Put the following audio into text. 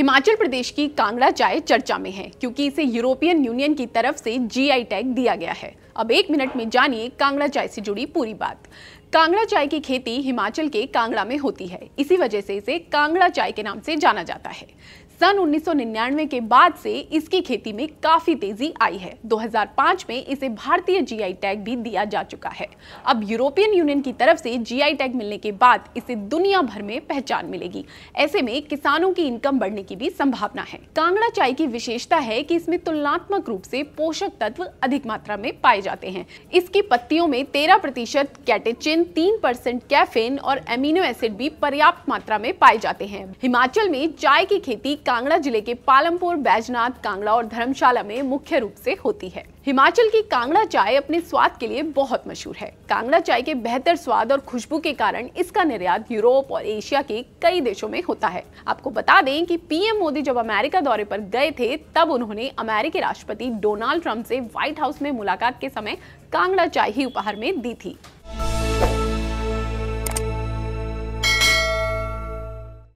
हिमाचल प्रदेश की कांगड़ा चाय चर्चा में है क्योंकि इसे यूरोपियन यूनियन की तरफ से जीआई टैग दिया गया है अब एक मिनट में जानिए कांगड़ा चाय से जुड़ी पूरी बात कांगड़ा चाय की खेती हिमाचल के कांगड़ा में होती है इसी वजह से इसे कांगड़ा चाय के नाम से जाना जाता है सन 1999 के बाद से इसकी खेती में काफी तेजी आई है 2005 में इसे भारतीय जीआई टैग भी दिया जा चुका है अब यूरोपियन यूनियन की तरफ से जीआई टैग मिलने के बाद इसे दुनिया भर में पहचान मिलेगी ऐसे में किसानों की इनकम बढ़ने की भी संभावना है कांगड़ा चाय की विशेषता है की इसमें तुलनात्मक रूप से पोषक तत्व अधिक मात्रा में पाए जाते हैं इसकी पत्तियों में तेरह प्रतिशत कैटेचिन तीन परसेंट कैफिन और एमिनो एसिड भी पर्याप्त मात्रा में पाए जाते हैं हिमाचल में चाय की खेती कांगड़ा जिले के पालमपुर बैजनाथ कांगड़ा और धर्मशाला में मुख्य रूप से होती है हिमाचल की कांगड़ा चाय अपने स्वाद के लिए बहुत मशहूर है कांगड़ा चाय के बेहतर स्वाद और खुशबू के कारण इसका निर्यात यूरोप और एशिया के कई देशों में होता है आपको बता दें कि पीएम मोदी जब अमेरिका दौरे पर गए थे तब उन्होंने अमेरिकी राष्ट्रपति डोनाल्ड ट्रंप से व्हाइट हाउस में मुलाकात के समय कांगड़ा चाय ही उपहार में दी थी